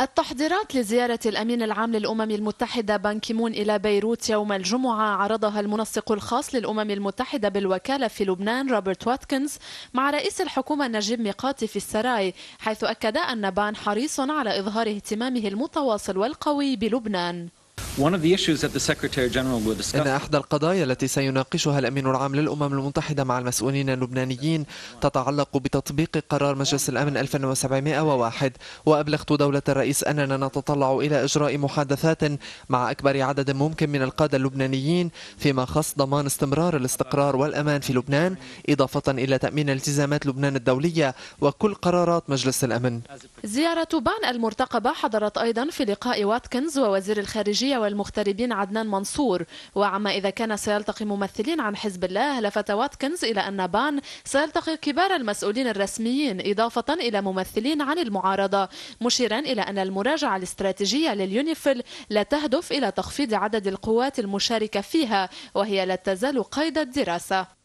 التحضيرات لزيارة الأمين العام للأمم المتحدة بان كيمون إلى بيروت يوم الجمعة عرضها المنسق الخاص للأمم المتحدة بالوكالة في لبنان روبرت واتكنز مع رئيس الحكومة نجيب ميقاتي في السراي حيث أكد أن بان حريص على إظهار اهتمامه المتواصل والقوي بلبنان إن أحد القضايا التي سيناقشها الأمين العام للأمم المتحدة مع المسؤولين اللبنانيين تتعلق بتطبيق قرار مجلس الأمن 1701 وأبلغت دولة الرئيس أننا نتطلع إلى إجراء محادثات مع أكبر عدد ممكن من القادة اللبنانيين فيما خص ضمان استمرار الاستقرار والأمان في لبنان إضافة إلى تأمين التزامات لبنان الدولية وكل قرارات مجلس الأمن زيارة بان المرتقبة حضرت أيضا في لقاء واتكنز ووزير الخارجية والمغتربين عدنان منصور وعما إذا كان سيلتقي ممثلين عن حزب الله لفت واتكنز إلى أن بان سيلتقي كبار المسؤولين الرسميين إضافة إلى ممثلين عن المعارضة مشيرا إلى أن المراجعة الاستراتيجية لليونيفل لا تهدف إلى تخفيض عدد القوات المشاركة فيها وهي لا تزال قيد الدراسة